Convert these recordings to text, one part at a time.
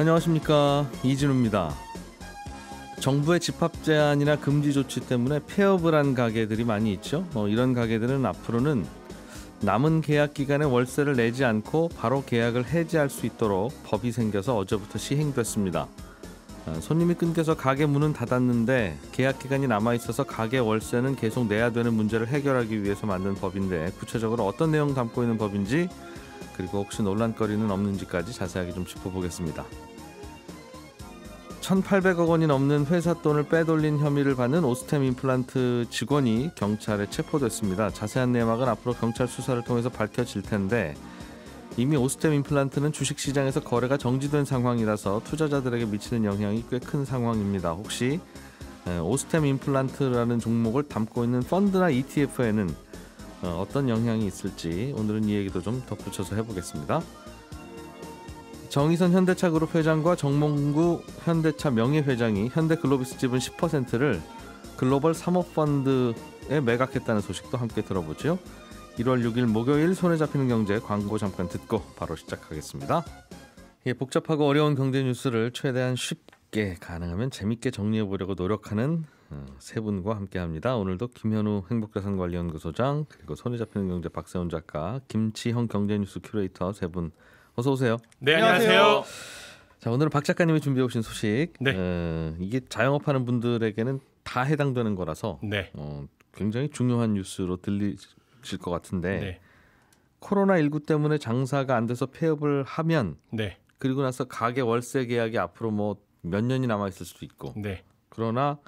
안녕하십니까 이진우입니다. 정부의 집합 제한이나 금지 조치 때문에 폐업을 한 가게들이 많이 있죠. 어, 이런 가게들은 앞으로는 남은 계약 기간에 월세를 내지 않고 바로 계약을 해지할 수 있도록 법이 생겨서 어제부터 시행됐습니다. 아, 손님이 끊겨서 가게 문은 닫았는데 계약 기간이 남아 있어서 가게 월세는 계속 내야 되는 문제를 해결하기 위해서 만든 법인데 구체적으로 어떤 내용 담고 있는 법인지 그리고 혹시 논란거리는 없는지까지 자세하게 좀 짚어보겠습니다. 1,800억 원이 넘는 회사 돈을 빼돌린 혐의를 받는 오스템 임플란트 직원이 경찰에 체포됐습니다. 자세한 내막은 앞으로 경찰 수사를 통해서 밝혀질 텐데 이미 오스템 임플란트는 주식시장에서 거래가 정지된 상황이라서 투자자들에게 미치는 영향이 꽤 큰 상황입니다. 혹시 오스템 임플란트라는 종목을 담고 있는 펀드나 ETF에는 어, 어떤 영향이 있을지 오늘은 이 얘기도 좀 덧붙여서 해보겠습니다. 정의선 현대차그룹 회장과 정몽구 현대차 명예회장이 현대글로비스 지분 10%를 글로벌 사모펀드에 매각했다는 소식도 함께 들어보죠. 1월 6일 목요일 손에 잡히는 경제 광고 잠깐 듣고 바로 시작하겠습니다. 예, 복잡하고 어려운 경제 뉴스를 최대한 쉽게 가능하면 재밌게 정리해 보려고 노력하는 어, 세 분과 함께합니다. 오늘도 김현우 행복자산관리연구소장 그리고 손에 잡히는 경제 박세훈 작가 김치형 경제뉴스 큐레이터 세분 어서 오세요. 네, 안녕하세요. 자, 오늘은 박 작가님이 준비해 오신 소식. 네. 어, 이게 자영업하는 분들에게는 다 해당되는 거라서 네. 어, 굉장히 중요한 뉴스로 들리실 것 같은데 네. 코로나 19 때문에 장사가 안 돼서 폐업을 하면 네. 그리고 나서 가게 월세 계약이 앞으로 뭐 몇 년이 남아 있을 수도 있고 네. 그러나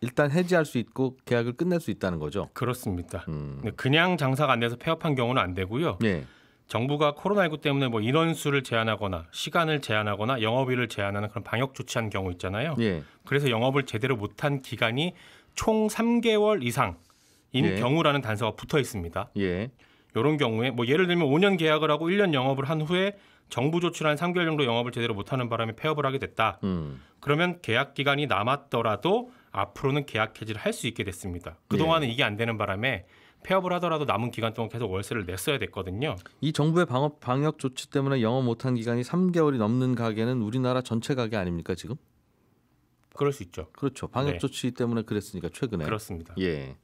일단 해지할 수 있고 계약을 끝낼 수 있다는 거죠. 그렇습니다. 음. 그냥 장사가 안 돼서 폐업한 경우는 안 되고요. 네. 정부가 코로나19 때문에 뭐 인원수를 제한하거나 시간을 제한하거나 영업일을 제한하는 그런 방역 조치한 경우 있잖아요. 예. 그래서 영업을 제대로 못한 기간이 총 3개월 이상인 예. 경우라는 단서가 붙어 있습니다. 예. 이런 경우에 뭐 예를 들면 5년 계약을 하고 1년 영업을 한 후에 정부 조치로 한 3개월 정도 영업을 제대로 못하는 바람에 폐업을 하게 됐다. 음. 그러면 계약 기간이 남았더라도 앞으로는 계약 해지를 할 수 있게 됐습니다. 그동안은 예. 이게 안 되는 바람에 폐업을 하더라도 남은 기간 동안 계속 월세를 냈어야 됐거든요. 이 정부의 방역 방역 조치 때문에 영업 못한 기간이 3개월이 넘는 가게는 우리나라 전체 가게 아닙니까 지금? 그럴 수 있죠. 그렇죠. 방역 네. 조치 때문에 그랬으니까 최근에. 그렇습니다. 예.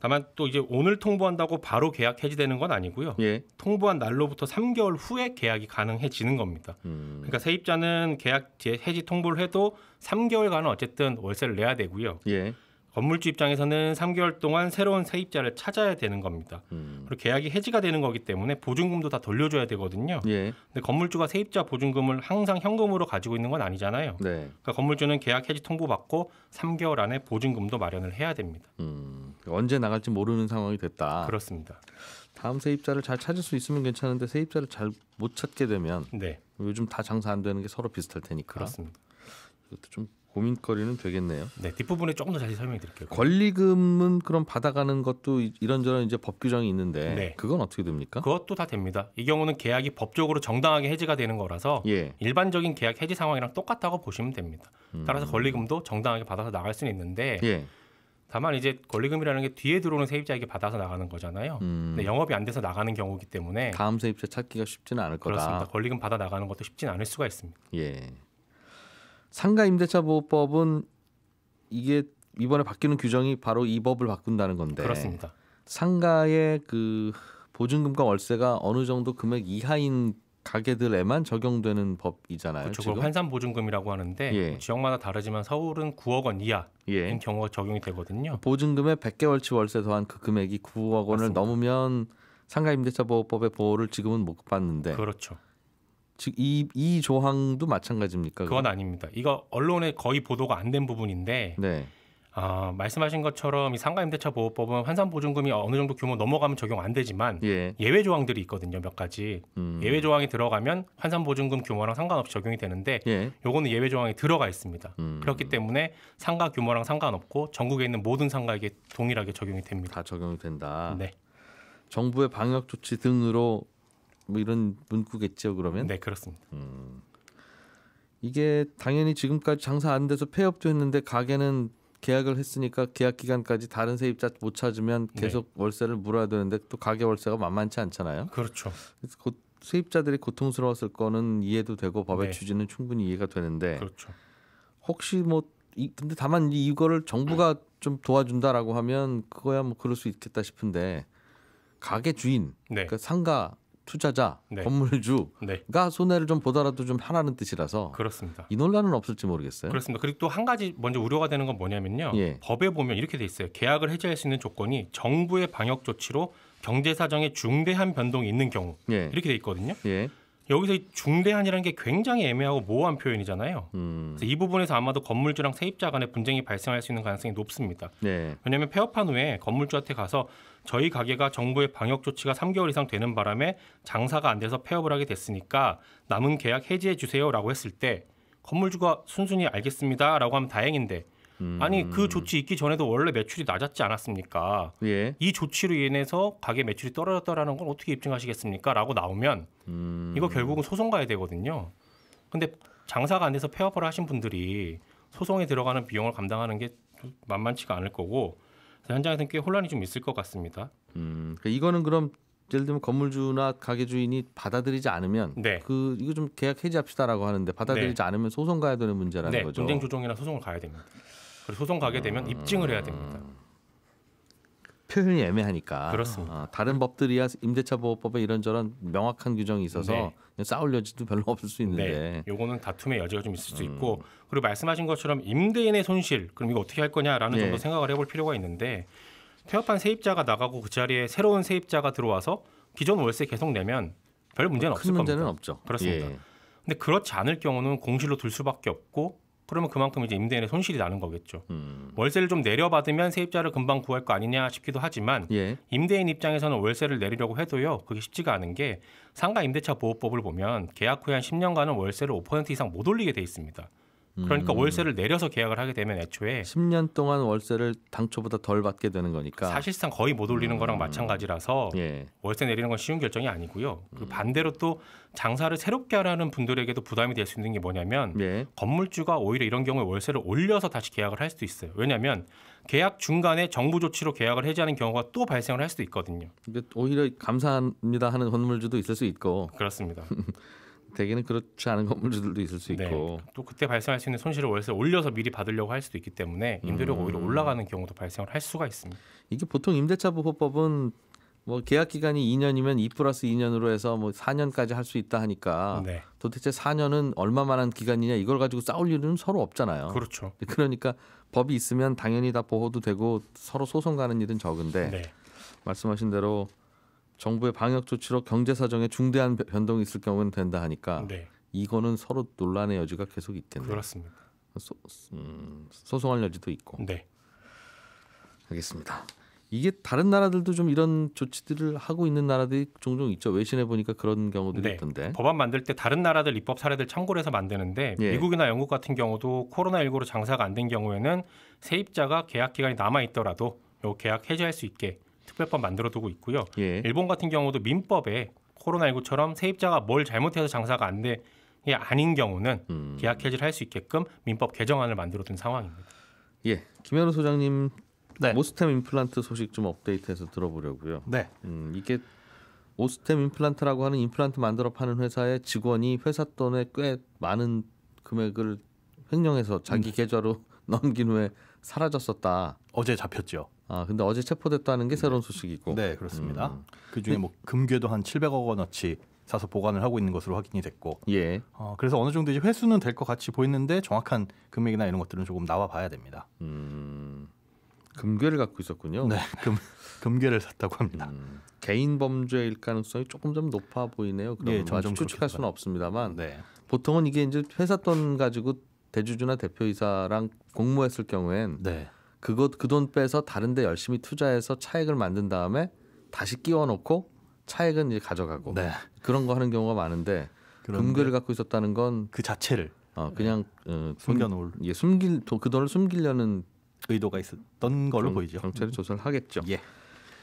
다만 또 이제 오늘 통보한다고 바로 계약 해지되는 건 아니고요. 예. 통보한 날로부터 3개월 후에 계약이 가능해지는 겁니다. 음. 그러니까 세입자는 계약 해지 통보를 해도 3개월간은 어쨌든 월세를 내야 되고요. 예. 건물주 입장에서는 3개월 동안 새로운 세입자를 찾아야 되는 겁니다. 음. 그리고 계약이 해지가 되는 거기 때문에 보증금도 다 돌려줘야 되거든요. 예. 근데 건물주가 세입자 보증금을 항상 현금으로 가지고 있는 건 아니잖아요. 네. 그러니까 건물주는 계약 해지 통보받고 3개월 안에 보증금도 마련을 해야 됩니다. 음. 언제 나갈지 모르는 상황이 됐다. 그렇습니다. 다음 세입자를 잘 찾을 수 있으면 괜찮은데 세입자를 잘 못 찾게 되면 네. 요즘 다 장사 안 되는 게 서로 비슷할 테니까 그렇습니다. 이것도 좀 고민거리는 되겠네요. 네, 뒷부분에 조금 더 자세히 설명해 드릴게요. 권리금은 그럼 받아가는 것도 이런저런 이제 법 규정이 있는데 네. 그건 어떻게 됩니까? 그것도 다 됩니다. 이 경우는 계약이 법적으로 정당하게 해지가 되는 거라서 예. 일반적인 계약 해지 상황이랑 똑같다고 보시면 됩니다. 음. 따라서 권리금도 정당하게 받아서 나갈 수는 있는데 예. 다만 이제 권리금이라는 게 뒤에 들어오는 세입자에게 받아서 나가는 거잖아요. 음. 근데 영업이 안 돼서 나가는 경우이기 때문에 다음 세입자 찾기가 쉽지는 않을 거다. 그렇습니다. 권리금 받아 나가는 것도 쉽지는 않을 수가 있습니다. 예. 상가 임대차 보호법은 이게 이번에 바뀌는 규정이 바로 이 법을 바꾼다는 건데 그렇습니다. 상가의 그 보증금과 월세가 어느 정도 금액 이하인 가게들에만 적용되는 법이잖아요. 그렇죠. 지금? 환산 보증금이라고 하는데 예. 뭐 지역마다 다르지만 서울은 9억 원 이하인 예. 경우가 적용이 되거든요. 보증금의 100개월치 월세 더한 그 금액이 9억 원을 맞습니다. 넘으면 상가임대차보호법의 보호를 지금은 못 받는데 그렇죠. 즉이 이 조항도 마찬가지입니까? 그건 그럼? 아닙니다. 이거 언론에 거의 보도가 안 된 부분인데 네. 어, 말씀하신 것처럼 이 상가임대차 보호법은 환산 보증금이 어느 정도 규모 넘어가면 적용 안 되지만 예. 외 조항들이 있거든요 몇 가지 음. 예외 조항이 들어가면 환산 보증금 규모랑 상관없이 적용이 되는데 예. 요거는 예외 조항이 들어가 있습니다 음. 그렇기 때문에 상가 규모랑 상관없고 전국에 있는 모든 상가에게 동일하게 적용이 됩니다 다 적용이 된다 네. 정부의 방역 조치 등으로 뭐 이런 문구겠죠 그러면? 네 그렇습니다. 음. 이게 당연히 지금까지 장사 안 돼서 폐업도 했는데 가게는 계약을 했으니까 계약 기간까지 다른 세입자 못 찾으면 네. 계속 네. 월세를 물어야 되는데 또 가게 월세가 만만치 않잖아요. 그렇죠. 그래서 곧 세입자들이 고통스러웠을 거는 이해도 되고 법의 네. 취지는 충분히 이해가 되는데 그렇죠. 혹시 뭐 이, 근데 다만 이거를 정부가 좀 도와준다라고 하면 그거야 뭐 그럴 수 있겠다 싶은데 가게 주인 네. 그러니까 상가 투자자, 네. 건물주가 네. 손해를 좀 보더라도 좀 하라는 뜻이라서 그렇습니다. 이 논란은 없을지 모르겠어요. 그렇습니다. 그리고 또 한 가지 먼저 우려가 되는 건 뭐냐면요. 예. 법에 보면 이렇게 돼 있어요. 계약을 해제할 수 있는 조건이 정부의 방역 조치로 경제 사정에 중대한 변동이 있는 경우 예. 이렇게 돼 있거든요. 예. 여기서 중대한이라는 게 굉장히 애매하고 모호한 표현이잖아요. 음. 그래서 이 부분에서 아마도 건물주랑 세입자 간의 분쟁이 발생할 수 있는 가능성이 높습니다. 네. 왜냐하면 폐업한 후에 건물주한테 가서 저희 가게가 정부의 방역 조치가 3개월 이상 되는 바람에 장사가 안 돼서 폐업을 하게 됐으니까 남은 계약 해지해 주세요라고 했을 때 건물주가 순순히 알겠습니다라고 하면 다행인데 음. 아니 그 음. 조치 있기 전에도 원래 매출이 낮았지 않았습니까? 예. 이 조치로 인해서 가게 매출이 떨어졌다라는 건 어떻게 입증하시겠습니까?라고 나오면 음. 이거 결국은 소송 가야 되거든요. 근데 장사가 안 돼서 폐업을 하신 분들이 소송에 들어가는 비용을 감당하는 게 만만치가 않을 거고 현장에서는 꽤 혼란이 좀 있을 것 같습니다. 음, 그러니까 이거는 그럼 예를 들면 건물주나 가게 주인이 받아들이지 않으면 네. 그 이거 좀 계약 해지합시다라고 하는데 받아들이지 네. 않으면 소송 가야 되는 문제라는 네. 거죠. 분쟁 조정이나 소송을 가야 됩니다. 소송 가게 되면 입증을 해야 됩니다. 음. 표현이 애매하니까 그렇습니다. 어, 다른 법들이야 임대차 보호법에 이런저런 명확한 규정이 있어서 네. 싸울 여지도 별로 없을 수 있는데 네. 요거는 다툼의 여지가 좀 있을 음. 있고 그리고 말씀하신 것처럼 임대인의 손실 그럼 이거 어떻게 할 거냐라는 예. 정도 생각을 해볼 필요가 있는데 태업한 세입자가 나가고 그 자리에 새로운 세입자가 들어와서 기존 월세 계속 내면 별 문제는 없을 큰 겁니다. 없죠. 그렇습니다. 예. 근데 그렇지 않을 경우는 공실로 둘 수밖에 없고 그러면 그만큼 이제 임대인의 손실이 나는 거겠죠. 음. 월세를 좀 내려받으면 세입자를 금방 구할 거 아니냐 싶기도 하지만 예. 임대인 입장에서는 월세를 내리려고 해도요. 그게 쉽지가 않은 게 상가 임대차 보호법을 보면 계약 후에 한 10년간은 월세를 5% 이상 못 올리게 돼 있습니다. 그러니까 음. 월세를 내려서 계약을 하게 되면 애초에 10년 동안 월세를 당초보다 덜 받게 되는 거니까 사실상 거의 못 올리는 음. 거랑 마찬가지라서 예. 월세 내리는 건 쉬운 결정이 아니고요. 그 음. 반대로 또 장사를 새롭게 하라는 분들에게도 부담이 될 수 있는 게 뭐냐면 예. 건물주가 오히려 이런 경우에 월세를 올려서 다시 계약을 할 수도 있어요. 왜냐하면 계약 중간에 정부 조치로 계약을 해지하는 경우가 또 발생을 할 수도 있거든요. 오히려 감사합니다 하는 건물주도 있을 수 있고 그렇습니다. 대개는 그렇지 않은 건물주들도 있을 수 네. 있고 또 그때 발생할 수 있는 손실을 월세 올려서 미리 받으려고 할 수도 있기 때문에 임대료가 오히려 음. 올라가는 경우도 발생을 할 수가 있습니다. 이게 보통 임대차 보호법은 뭐 계약 기간이 2년이면 2 플러스 2년으로 해서 뭐 4년까지 할 수 있다 하니까 네. 도대체 4년은 얼마만한 기간이냐 이걸 가지고 싸울 일은 서로 없잖아요. 그렇죠. 그러니까 법이 있으면 당연히 다 보호도 되고 서로 소송 가는 일은 적은데 네. 말씀하신 대로 정부의 방역 조치로 경제 사정에 중대한 변동이 있을 경우는 된다 하니까 네. 이거는 서로 논란의 여지가 계속 있겠네요. 그렇습니다. 소, 음, 소송할 여지도 있고. 네. 알겠습니다. 이게 다른 나라들도 좀 이런 조치들을 하고 있는 나라들이 종종 있죠. 외신에 보니까 그런 경우들이 네. 있던데. 법안 만들 때 다른 나라들 입법 사례들 참고를 해서 만드는데 예. 미국이나 영국 같은 경우도 코로나19로 장사가 안 된 경우에는 세입자가 계약 기간이 남아 있더라도 요 계약 해지할 수 있게 특별법 만들어두고 있고요. 예. 일본 같은 경우도 민법에 코로나19처럼 세입자가 뭘 잘못해서 장사가 안 돼. 이 아닌 경우는 음. 계약 해지를 할 수 있게끔 민법 개정안을 만들어둔 상황입니다. 예, 김현우 소장님 네. 오스템 임플란트 소식 좀 업데이트해서 들어보려고요. 네. 음, 이게 오스템 임플란트라고 하는 임플란트 만들어 파는 회사의 직원이 회사 돈에 꽤 많은 금액을 횡령해서 자기 음. 계좌로 넘긴 후에 사라졌었다. 어제 잡혔죠. 아 근데 어제 체포됐다는 게 새로운 소식이고. 네 그렇습니다. 음. 그 중에 네. 뭐 금괴도 한 700억 원어치 사서 보관을 하고 있는 것으로 확인이 됐고. 예. 어, 그래서 어느 정도 이제 회수는 될 것 같이 보이는데 정확한 금액이나 이런 것들은 조금 나와 봐야 됩니다. 음. 금괴를 갖고 있었군요. 네, 금 금괴를 샀다고 합니다. 음, 개인 범죄일 가능성이 조금 좀 높아 보이네요. 그럼 예, 뭐 점점 추측할 수는 없습니다만 네. 보통은 이게 이제 회사 돈 가지고 대주주나 대표이사랑 공모했을 경우엔 네. 그것 그 돈 빼서 다른데 열심히 투자해서 차액을 만든 다음에 다시 끼워놓고 차액은 이제 가져가고 네. 그런 거 하는 경우가 많은데 금괴를 갖고 있었다는 건 그 자체를 어, 그냥 네. 어, 숨겨놓을 숨, 예 숨길 그 돈을 숨기려는 의도가 있었던 걸로 정, 보이죠. 경찰이 음. 조사를 하겠죠. 예.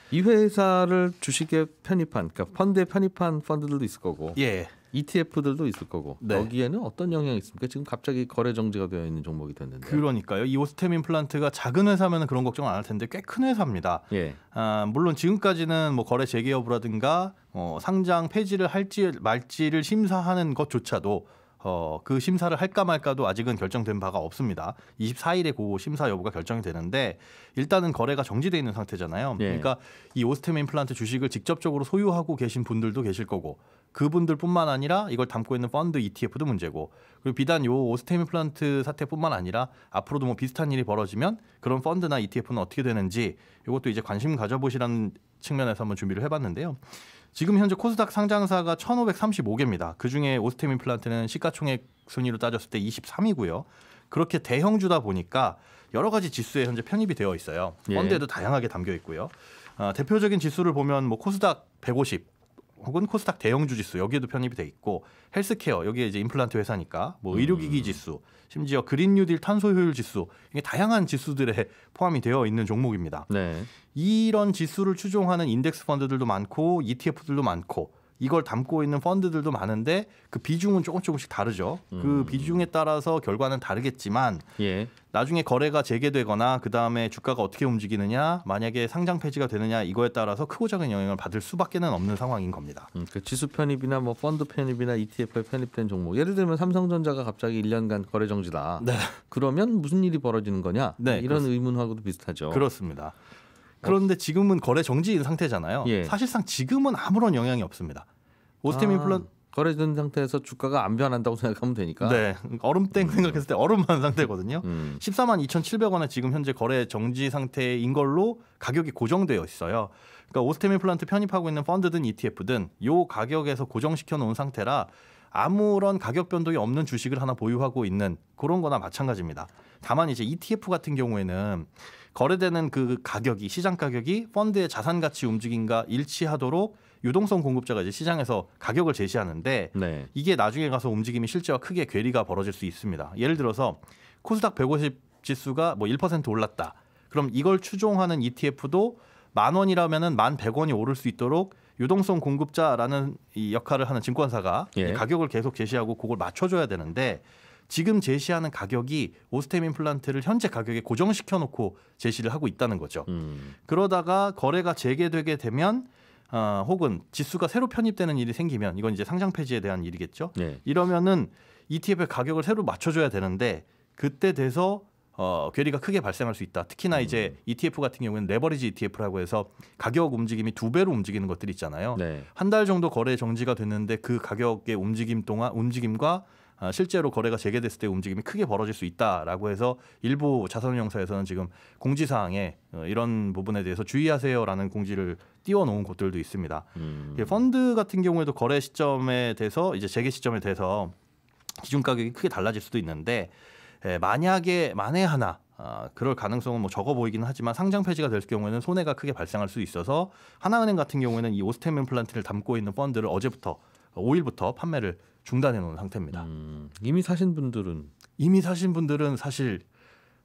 이 회사를 주식에 편입한 그러니까 펀드에 편입한 펀드들도 있을 거고. 예. ETF들도 있을 거고 네. 여기에는 어떤 영향이 있습니까? 지금 갑자기 거래 정지가 되어 있는 종목이 됐는데 그러니까요. 이 오스테민 플란트가 작은 회사면 그런 걱정 안 할 텐데 꽤 큰 회사입니다. 예. 아, 물론 지금까지는 뭐 거래 재개 업이라든가 어, 뭐 상장 폐지를 할지 말지를 심사하는 것조차도 어, 그 심사를 할까 말까도 아직은 결정된 바가 없습니다. 24일에 그 심사 여부가 결정이 되는데 일단은 거래가 정지돼 있는 상태잖아요. 예. 그러니까 이 오스템 임플란트 주식을 직접적으로 소유하고 계신 분들도 계실 거고 그분들뿐만 아니라 이걸 담고 있는 펀드 ETF도 문제고 그리고 비단 요 오스템 임플란트 사태뿐만 아니라 앞으로도 뭐 비슷한 일이 벌어지면 그런 펀드나 ETF는 어떻게 되는지 이것도 이제 관심 가져보시라는 측면에서 한번 준비를 해봤는데요. 지금 현재 코스닥 상장사가 1,535개입니다. 그중에 오스템 임플란트는 시가총액 순위로 따졌을 때 23위고요. 그렇게 대형주다 보니까 여러 가지 지수에 현재 편입이 되어 있어요. 예. 펀드에도 예. 다양하게 담겨 있고요. 어, 대표적인 지수를 보면 뭐 코스닥 150, 혹은 코스닥 대형 주지수 여기에도 편입이 돼 있고 헬스케어 여기에 이제 임플란트 회사니까 뭐 의료기기 음. 지수 심지어 그린 뉴딜 탄소 효율 지수 이게 다양한 지수들에 포함이 되어 있는 종목입니다. 네. 이런 지수를 추종하는 인덱스 펀드들도 많고 ETF들도 많고 이걸 담고 있는 펀드들도 많은데 그 비중은 조금 조금씩 다르죠. 그 음. 그 비중에 따라서 결과는 다르겠지만 예. 나중에 거래가 재개되거나 그 다음에 주가가 어떻게 움직이느냐, 만약에 상장 폐지가 되느냐 이거에 따라서 크고 작은 영향을 받을 수밖에는 없는 상황인 겁니다. 음, 그 지수 편입이나 뭐 펀드 편입이나 ETF에 편입된 종목, 예를 들면 삼성전자가 갑자기 1년간 거래 정지다. 네. 그러면 무슨 일이 벌어지는 거냐? 네, 이런 그렇습니다. 의문하고도 비슷하죠. 그렇습니다. 그런데 지금은 거래 정지 상태잖아요. 예. 사실상 지금은 아무런 영향이 없습니다. 오스템 아. 임플란트 거래된 상태에서 주가가 안 변한다고 생각하면 되니까. 네. 얼음땡 음. 생각했을 때 얼음만 상태거든요. 음. 14만 2,700원에 지금 현재 거래 정지 상태인 걸로 가격이 고정되어 있어요. 그러니까 오스템 임플란트 편입하고 있는 펀드든 ETF든 요 가격에서 고정시켜 놓은 상태라 아무런 가격 변동이 없는 주식을 하나 보유하고 있는 그런 거나 마찬가지입니다. 다만 이제 ETF 같은 경우에는 거래되는 그 가격이 시장 가격이 펀드의 자산 가치 움직임과 일치하도록 유동성 공급자가 이제 시장에서 가격을 제시하는데 네. 이게 나중에 가서 움직임이 실제와 크게 괴리가 벌어질 수 있습니다. 예를 들어서 코스닥 150 지수가 뭐 1% 올랐다. 그럼 이걸 추종하는 ETF도 만 원이라면은 만 100원이 오를 수 있도록 유동성 공급자라는 이 역할을 하는 증권사가 예. 가격을 계속 제시하고 그걸 맞춰줘야 되는데 지금 제시하는 가격이 오스템 임플란트를 현재 가격에 고정시켜 놓고 제시를 하고 있다는 거죠. 음. 그러다가 거래가 재개되게 되면 어, 혹은 지수가 새로 편입되는 일이 생기면 이건 이제 상장 폐지에 대한 일이겠죠. 네. 이러면은 ETF의 가격을 새로 맞춰줘야 되는데 그때 돼서 어, 괴리가 크게 발생할 수 있다. 특히나 음. 이제 ETF 같은 경우에는 레버리지 ETF라고 해서 가격 움직임이 두 배로 움직이는 것들이 있잖아요. 네. 한달 정도 거래 정지가 됐는데 그 가격의 움직임 동안 움직임과 아, 실제로 거래가 재개됐을 때 움직임이 크게 벌어질 수 있다라고 해서 일부 자산운용사에서는 지금 공지사항에 어, 이런 부분에 대해서 주의하세요라는 공지를 띄워놓은 곳들도 있습니다. 음. 펀드 같은 경우에도 거래 시점에 대해서 이제 재개 시점에 대해서 기준 가격이 크게 달라질 수도 있는데 예, 만약에 만에 하나 아, 그럴 가능성은 뭐 적어 보이기는 하지만 상장 폐지가 될 경우에는 손해가 크게 발생할 수 있어서 하나은행 같은 경우에는 이 오스템 임플란트를 담고 있는 펀드를 어제부터 5일부터 판매를 중단해 놓은 상태입니다. 음, 이미 사신 분들은 이미 사신 분들은 사실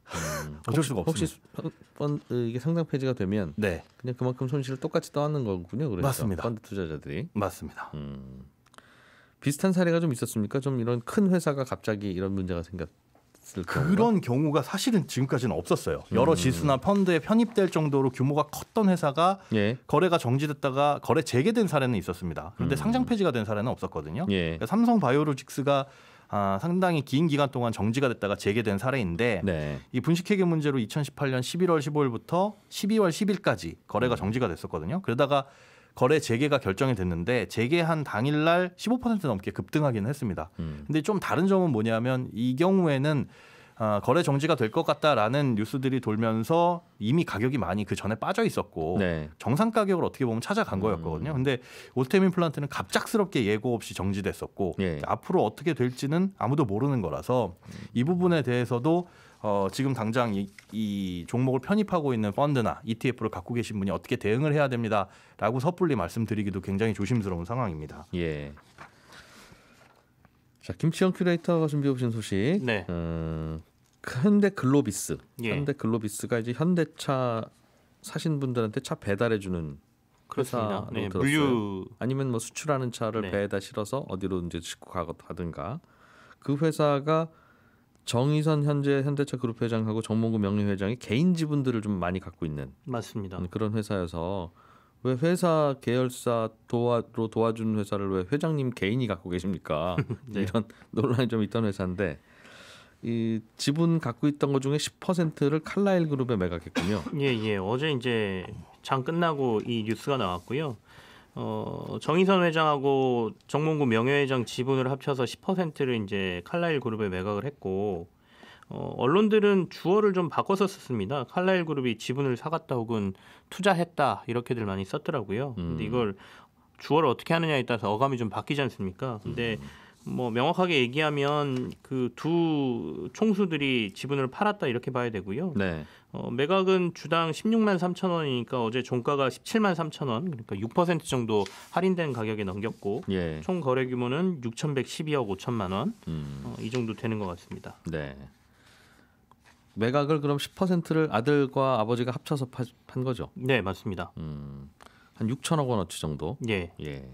음, 어쩔 혹시, 없습니다. 혹시 어, 이게 상장 폐지가 되면 네. 그냥 그만큼 손실을 똑같이 떠안는 거군요. 그래서 그러니까. 맞습니다. 펀드 투자자들이 맞습니다. 음, 비슷한 사례가 좀 있었습니까? 좀 이런 큰 회사가 갑자기 이런 문제가 생겼 그런 경우가? 경우가 사실은 지금까지는 없었어요. 여러 음. 지수나 펀드에 편입될 정도로 규모가 컸던 회사가 예. 거래가 정지됐다가 거래 재개된 사례는 있었습니다. 그런데 음. 상장 폐지가 된 사례는 없었거든요. 예. 그러니까 삼성 바이오로직스가 아, 상당히 긴 기간 동안 정지가 됐다가 재개된 사례인데 네. 이 분식회계 문제로 2018년 11월 15일부터 12월 10일까지 거래가 음. 정지가 됐었거든요. 그러다가 거래 재개가 결정이 됐는데 재개한 당일날 15% 넘게 급등하기는 했습니다. 음. 근데 좀 다른 점은 뭐냐면 이 경우에는 어, 거래 정지가 될 것 같다라는 뉴스들이 돌면서 이미 가격이 많이 그 전에 빠져 있었고 네. 정상 가격을 어떻게 보면 찾아간 거였거든요. 음. 근데 오스테민 플란트는 갑작스럽게 예고 없이 정지됐었고 예. 앞으로 어떻게 될지는 아무도 모르는 거라서 음. 이 부분에 대해서도 어, 지금 당장 이, 이, 종목을 편입하고 있는 펀드나 ETF를 갖고 계신 분이 어떻게 대응을 해야 됩니다라고 섣불리 말씀드리기도 굉장히 조심스러운 상황입니다. 예. 자 김치영 큐레이터가 준비해 오신 소식. 네. 음, 어, 현대 글로비스. 예. 현대 글로비스가 이제 현대차 사신 분들한테 차 배달해 주는 그렇습니다. 네, 물류 아니면 뭐 수출하는 차를 네. 배에다 실어서 어디로 이제 싣고 가든가 그 회사가 정의선 현재 현대차 그룹 회장하고 정몽구 명리회장이 개인 지분들을 좀 많이 갖고 있는 맞습니다. 음, 그런 회사여서 왜 회사 계열사 도와로 도와준 회사를 왜 회장님 개인이 갖고 계십니까? 네. 이런 논란이 좀 있던 회사인데 이 지분 갖고 있던 것 중에 10%를 칼라일 그룹에 매각했군요. 예, 예. 어제 이제 장 끝나고 이 뉴스가 나왔고요. 어, 정의선 회장하고 정몽구 명예회장 지분을 합쳐서 10%를 이제 칼라일 그룹에 매각을 했고 어, 언론들은 주어를 좀 바꿔서 썼습니다. 칼라일 그룹이 지분을 사갔다 혹은 투자했다 이렇게들 많이 썼더라고요. 음. 근데 이걸 주어를 어떻게 하느냐에 따라서 어감이 좀 바뀌지 않습니까? 근데 음. 뭐 명확하게 얘기하면 그 두 총수들이 지분을 팔았다 이렇게 봐야 되고요. 네. 어, 매각은 주당 16만 3천 원이니까 어제 종가가 17만 3천 원, 그러니까 6% 정도 할인된 가격에 넘겼고 예. 총 거래 규모는 6,112억 5천만 원, 음. 어, 이 정도 되는 것 같습니다. 네. 매각을 그럼 10%를 아들과 아버지가 합쳐서 파, 판 거죠? 네, 맞습니다. 음, 한 6천억 원어치 정도. 예. 예.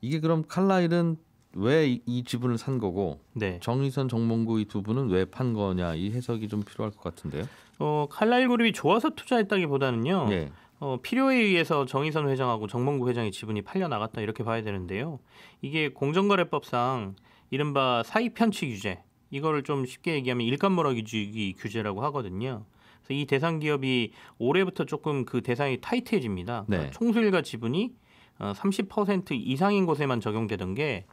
이게 그럼 칼라일은 왜이 지분을 산 거고 네. 정의선 정몽구 이 두 분은 왜 판 거냐 이 해석이 좀 필요할 것 같은데요. 어 칼라일 그룹이 좋아서 투자했다기보다는요. 네. 어, 필요에 의해서 정의선 회장하고 정몽구 회장의 지분이 팔려 나갔다 이렇게 봐야 되는데요. 이게 공정거래법상 이른바 사이 편취 규제 이거를 좀 쉽게 얘기하면 일감몰아주기 규제라고 하거든요. 그래서 이 대상 기업이 올해부터 조금 그 대상이 타이트해집니다. 네. 총수일가 지분이 30% 어, 이상인 곳에만 적용되던 게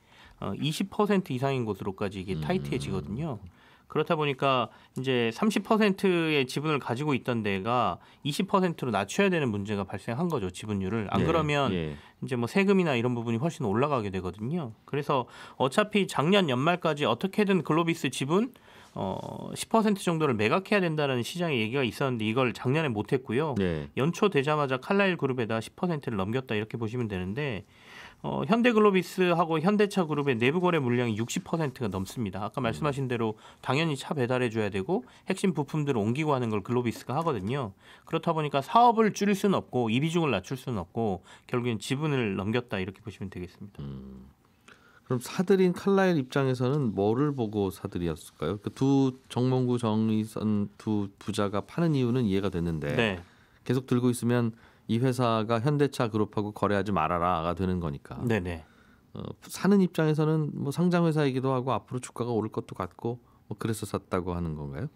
어, 20% 이상인 곳으로까지 이게 음. 타이트해지거든요. 그렇다 보니까 이제 30%의 지분을 가지고 있던 데가 20%로 낮춰야 되는 문제가 발생한 거죠 지분율을 안 네, 그러면 예. 이제 뭐 세금이나 이런 부분이 훨씬 올라가게 되거든요. 그래서 어차피 작년 연말까지 어떻게든 글로비스 지분 어10% 정도를 매각해야 된다는 시장의 얘기가 있었는데 이걸 작년에 못했고요. 네. 연초 되자마자 칼라일 그룹에다 10%를 넘겼다 이렇게 보시면 되는데 어, 현대글로비스하고 현대차 그룹의 내부 거래 물량이 60%가 넘습니다. 아까 음. 말씀하신 대로 당연히 차 배달해 줘야 되고 핵심 부품들을 옮기고 하는 걸 글로비스가 하거든요. 그렇다 보니까 사업을 줄일 수는 없고 이 비중을 낮출 수는 없고 결국엔 지분을 넘겼다 이렇게 보시면 되겠습니다. 음, 그럼 사들인 칼라일 입장에서는 뭐를 보고 사들이었을까요? 그 두 정몽구 정의선 두 부자가 파는 이유는 이해가 됐는데 네. 계속 들고 있으면 이 회사가 현대차 그룹하고 거래하지 말아라가 되는 거니까. 네네. 어, 사는 입장에서는 뭐 상장 회사이기도 하고 앞으로 주가가 오를 것도 같고 뭐 그래서 샀다고 하는 건가요?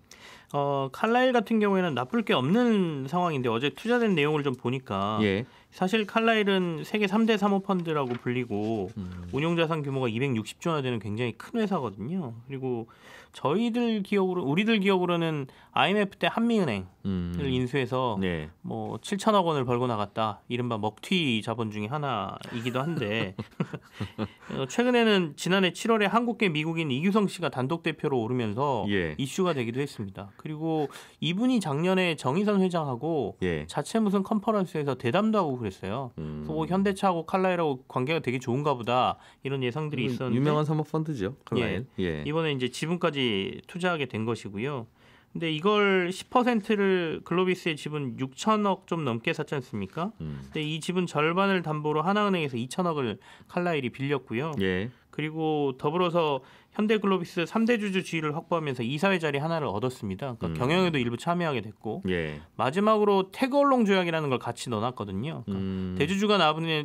어, 칼라일 같은 경우에는 나쁠 게 없는 상황인데 어제 투자된 내용을 좀 보니까 예. 사실 칼라일은 세계 3대 사모펀드라고 불리고 음. 운용자산 규모가 260조나 되는 굉장히 큰 회사거든요. 그리고 저희들 기억으로 우리들 기억으로는 IMF 때 한미은행을 음. 인수해서 네. 뭐 7천억 원을 벌고 나갔다. 이른바 먹튀 자본 중의 하나이기도 한데 어, 최근에는 지난해 7월에 한국계 미국인 이규성 씨가 단독 대표로 오르면서 예. 이슈가 되기도 했습니다. 그 그리고 이분이 작년에 정의선 회장하고 예. 자체 무슨 컨퍼런스에서 대담도 하고 그랬어요. 음. 뭐 현대차하고 칼라이라고 관계가 되게 좋은가 보다 이런 예상들이 있었는데 유명한 사모 펀드죠. 칼라일. 예. 예. 이번에 이제 지분까지 투자하게 된 것이고요. 근데 이걸 10%를 글로비스의 지분 6천억 좀 넘게 샀지 않습니까? 음. 근데 이 지분 절반을 담보로 하나은행에서 2천억을 칼라일이 빌렸고요. 예. 그리고 더불어서 현대글로비스 3대 주주 지위를 확보하면서 이사회 자리 하나를 얻었습니다. 그러니까 음. 경영에도 일부 참여하게 됐고 예. 마지막으로 태거언론 조약이라는 걸 같이 넣어놨거든요. 그러니까 음. 대주주가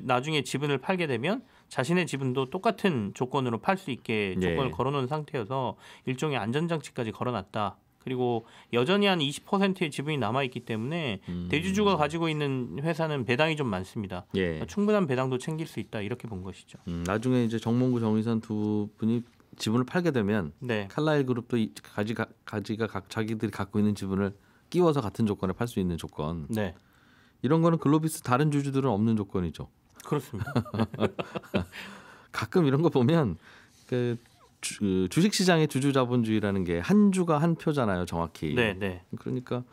나중에 지분을 팔게 되면 자신의 지분도 똑같은 조건으로 팔 수 있게 예. 조건을 예. 걸어놓은 상태여서 일종의 안전장치까지 걸어놨다. 그리고 여전히 한 20%의 지분이 남아 있기 때문에 음. 대주주가 가지고 있는 회사는 배당이 좀 많습니다. 예. 그러니까 충분한 배당도 챙길 수 있다 이렇게 본 것이죠. 음, 나중에 이제 정몽구 정의선 두 분이 지분을 팔게 되면 네. 칼라일 그룹도 가지 가, 가지가 각 자기들이 갖고 있는 지분을 끼워서 같은 조건에 팔 수 있는 조건. 네. 이런 거는 글로비스 다른 주주들은 없는 조건이죠. 그렇습니다. 가끔 이런 거 보면 그 주, 그 식시장의 주주자본주의라는 게 한 주가 한 표잖아요, 정확히. 네, 네. 그러니까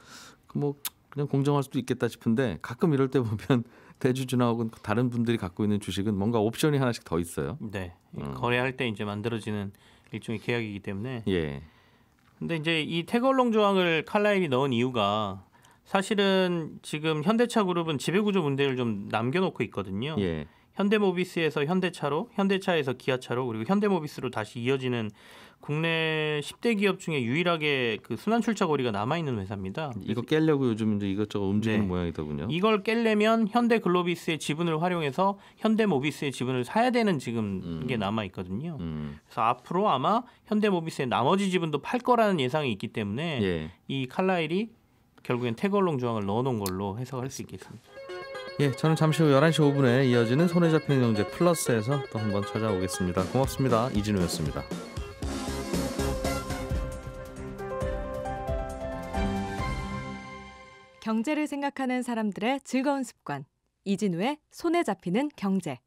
뭐 그냥 공정할 수도 있겠다 싶은데 가끔 이럴 때 보면 대주주나 혹은 다른 분들이 갖고 있는 주식은 뭔가 옵션이 하나씩 더 있어요. 네. 음. 거래할 때 이제 만들어지는 일종의 계약이기 때문에. 예. 근데 이제 이 태걸롱 조항을 칼라일이 넣은 이유가 사실은 지금 현대차 그룹은 지배구조 문제를 좀 남겨놓고 있거든요. 예. 현대모비스에서 현대차로, 현대차에서 기아차로, 그리고 현대모비스로 다시 이어지는 국내 10대 기업 중에 유일하게 그 순환 출자 거리가 남아 있는 회사입니다. 이거 깰려고 요즘 이제 이것저것 움직이는 네. 모양이더군요. 이걸 깰려면 현대 글로비스의 지분을 활용해서 현대모비스의 지분을 사야 되는 지금 음. 게 남아 있거든요. 음. 그래서 앞으로 아마 현대모비스의 나머지 지분도 팔 거라는 예상이 있기 때문에 예. 이 칼라일이 결국엔 태걸롱 조항을 넣어놓은 걸로 해석할 수 있겠습니다. 예, 저는 잠시 후 11시 5분에 이어지는 손에 잡히는 경제 플러스에서 또 한번 찾아오겠습니다. 고맙습니다. 이진우였습니다. 경제를 생각하는 사람들의 즐거운 습관. 이진우의 손에 잡히는 경제.